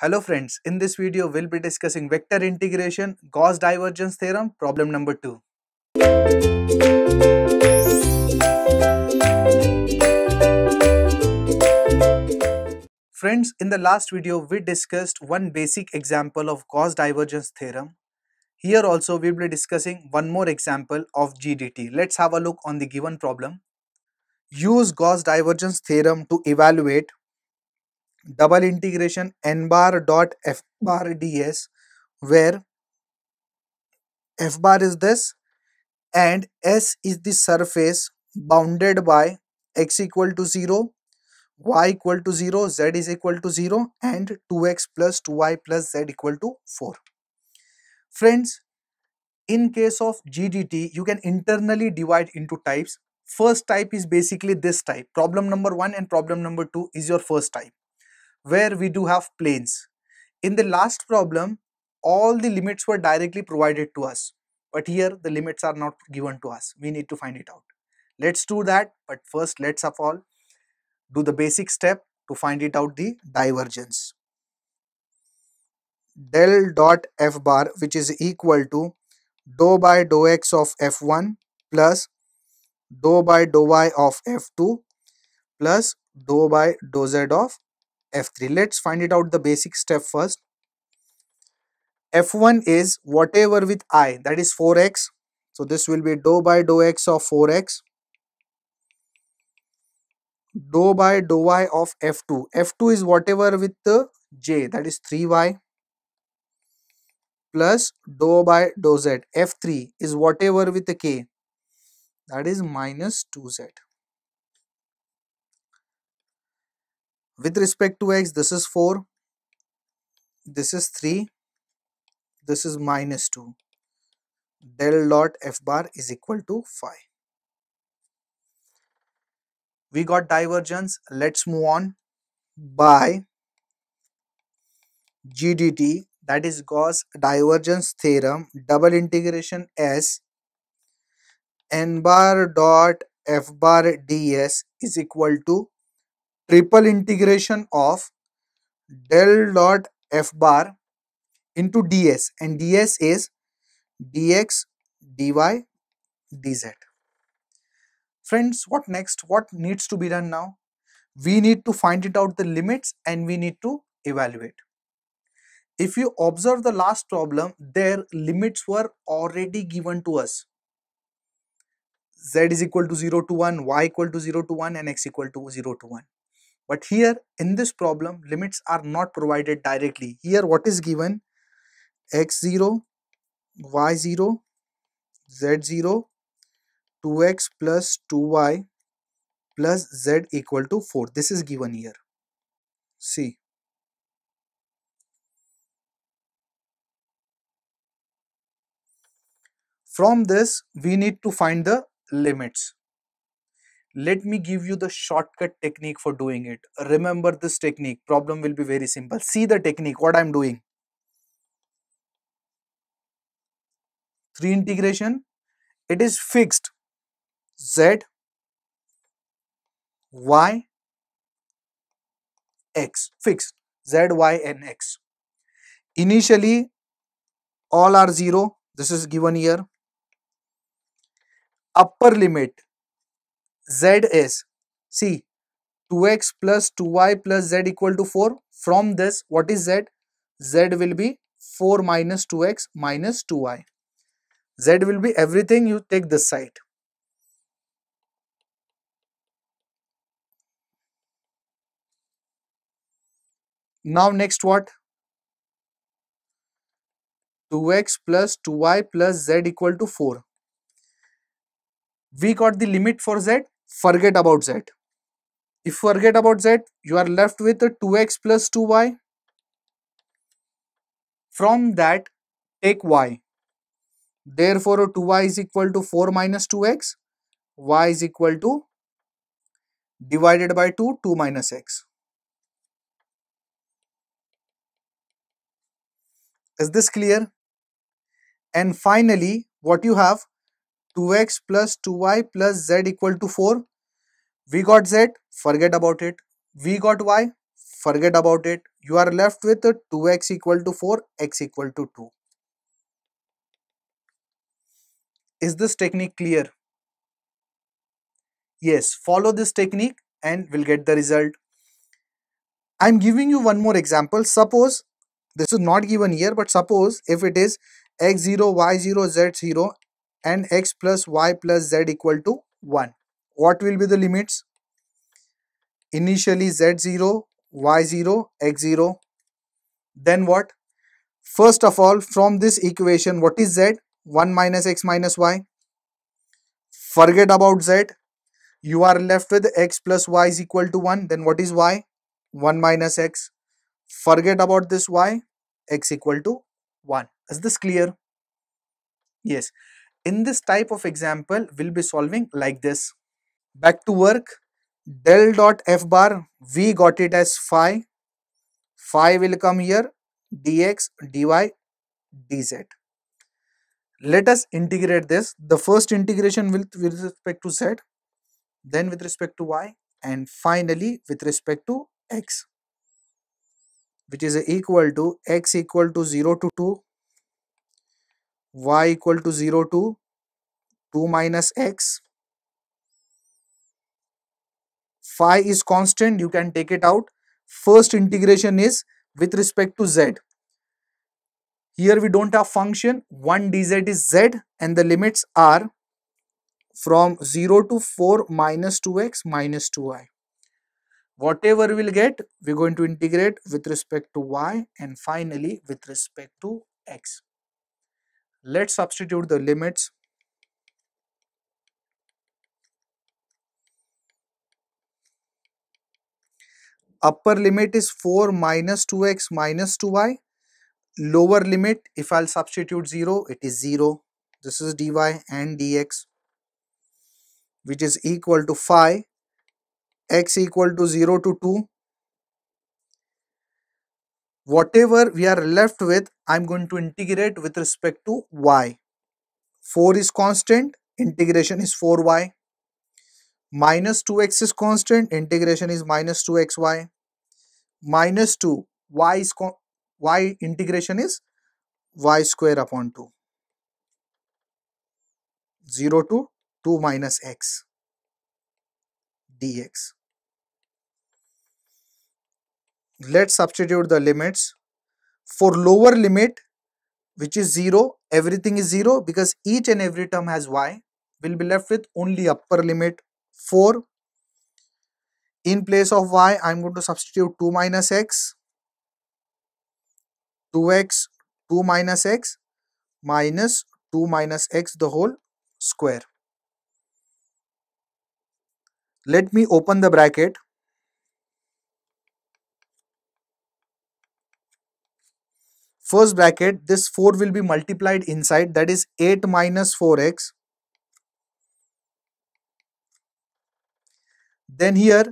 Hello friends, in this video we'll be discussing vector integration, Gauss divergence theorem, problem number 2. Friends, in the last video we discussed one basic example of Gauss divergence theorem. Here also we will be discussing one more example of GDT. Let's have a look on the given problem. Use Gauss divergence theorem to evaluate double integration n bar dot f bar ds where f bar is this and s is the surface bounded by x equal to 0 y equal to 0 z is equal to 0 and 2x plus 2y plus z equal to 4 friends in case of gdt you can internally divide into types first type is basically this type problem number 1 and problem number 2 is your first type where we do have planes. In the last problem, all the limits were directly provided to us. But here the limits are not given to us. We need to find it out. Let's do that. But first, let's of all do the basic step to find it out the divergence. Del dot f bar which is equal to dou by dou x of f1 plus dou by dou y of f2 plus dou by dou z of f3 let's find it out the basic step first f1 is whatever with i that is 4x so this will be dou by dou x of 4x dou by dou y of f2 f2 is whatever with the j that is 3y plus dou by dou z f3 is whatever with the k that is minus 2z with respect to x this is 4 this is 3 this is minus 2 del dot f bar is equal to 5 we got divergence let's move on by gdt that is gauss divergence theorem double integration s n bar dot f bar ds is equal to triple integration of del dot f bar into ds and ds is dx dy dz. Friends, what next? What needs to be done now? We need to find it out the limits and we need to evaluate. If you observe the last problem, their limits were already given to us. z is equal to 0 to 1, y equal to 0 to 1 and x equal to 0 to 1. But here in this problem, limits are not provided directly. Here what is given? x0, y0, z0, 2x plus 2y plus z equal to 4. This is given here. See. From this, we need to find the limits let me give you the shortcut technique for doing it remember this technique problem will be very simple see the technique what i'm doing 3 integration it is fixed z y x fixed z y and x initially all are 0 this is given here upper limit z is see 2x plus 2y plus z equal to 4 from this what is z z will be 4 minus 2x minus 2y z will be everything you take this side now next what 2x plus 2y plus z equal to 4 we got the limit for z forget about z. If you forget about z, you are left with 2x plus 2y. From that, take y. Therefore, 2y is equal to 4 minus 2x. y is equal to divided by 2, 2 minus x. Is this clear? And finally, what you have 2x plus 2y plus z equal to 4. We got z, forget about it. We got y, forget about it. You are left with 2x equal to 4, x equal to 2. Is this technique clear? Yes, follow this technique and we'll get the result. I'm giving you one more example. Suppose this is not given here, but suppose if it is x0, y0, z0 and x plus y plus z equal to 1. What will be the limits? Initially z0, y0, x0. Then what? First of all, from this equation, what is z? 1 minus x minus y. Forget about z. You are left with x plus y is equal to 1. Then what is y? 1 minus x. Forget about this y. x equal to 1. Is this clear? Yes in this type of example we'll be solving like this back to work del dot f bar we got it as phi phi will come here dx dy dz let us integrate this the first integration with, with respect to z then with respect to y and finally with respect to x which is equal to x equal to 0 to 2 y equal to 0 to 2 minus x phi is constant you can take it out first integration is with respect to z here we don't have function 1 dz is z and the limits are from 0 to 4 minus 2x minus 2y whatever we'll get we're going to integrate with respect to y and finally with respect to x let's substitute the limits upper limit is 4 minus 2x minus 2y lower limit if I'll substitute 0 it is 0 this is dy and dx which is equal to five. x equal to 0 to 2 whatever we are left with I'm going to integrate with respect to y 4 is constant integration is 4y minus 2x is constant integration is minus 2xy minus 2 y is y integration is y square upon 2 0 to 2 minus x dx let's substitute the limits for lower limit which is 0 everything is 0 because each and every term has y we'll be left with only upper limit 4 in place of y i'm going to substitute 2 minus x 2x 2 minus x minus 2 minus x the whole square let me open the bracket first bracket this 4 will be multiplied inside that is 8 minus 4x then here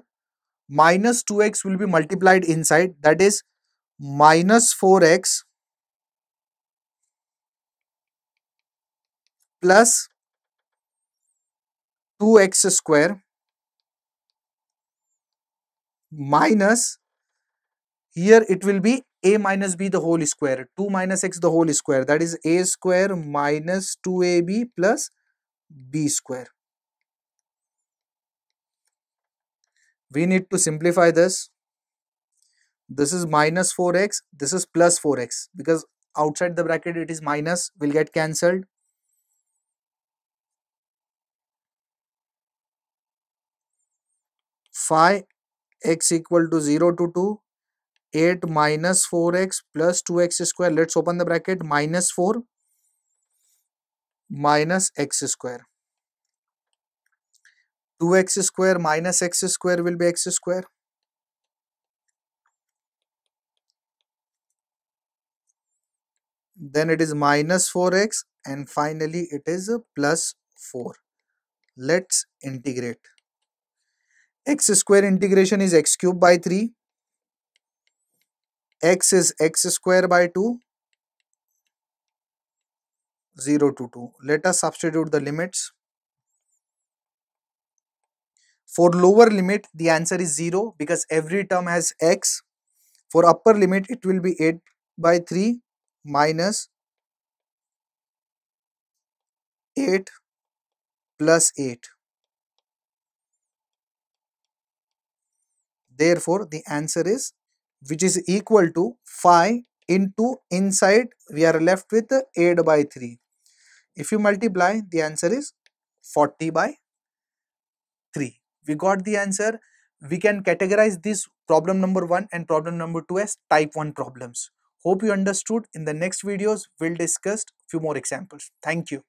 minus 2x will be multiplied inside that is minus 4x plus 2x square minus here it will be a minus b the whole square 2 minus x the whole square that is a square minus 2ab plus b square we need to simplify this this is minus 4x this is plus 4x because outside the bracket it is minus will get cancelled phi x equal to 0 to 2 8 minus 4x plus 2x square let's open the bracket minus 4 minus x square 2x square minus x square will be x square then it is minus 4x and finally it is plus 4 let's integrate x square integration is x cube by 3 x is x square by 2 0 to 2 let us substitute the limits for lower limit the answer is 0 because every term has x for upper limit it will be 8 by 3 minus 8 plus 8 therefore the answer is which is equal to phi into inside we are left with 8 by 3 if you multiply the answer is 40 by 3 we got the answer we can categorize this problem number 1 and problem number 2 as type 1 problems hope you understood in the next videos we'll discuss few more examples thank you